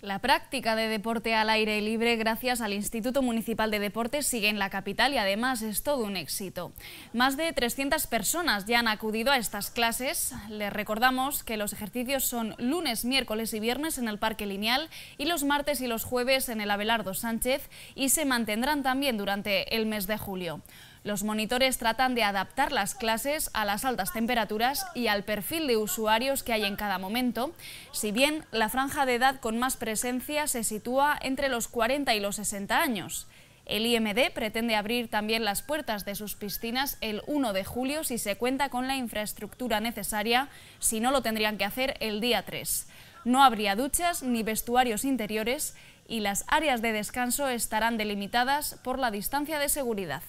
La práctica de deporte al aire libre gracias al Instituto Municipal de Deportes sigue en la capital y además es todo un éxito. Más de 300 personas ya han acudido a estas clases. Les recordamos que los ejercicios son lunes, miércoles y viernes en el Parque Lineal y los martes y los jueves en el Abelardo Sánchez y se mantendrán también durante el mes de julio. Los monitores tratan de adaptar las clases a las altas temperaturas y al perfil de usuarios que hay en cada momento, si bien la franja de edad con más presencia se sitúa entre los 40 y los 60 años. El IMD pretende abrir también las puertas de sus piscinas el 1 de julio si se cuenta con la infraestructura necesaria, si no lo tendrían que hacer el día 3. No habría duchas ni vestuarios interiores y las áreas de descanso estarán delimitadas por la distancia de seguridad.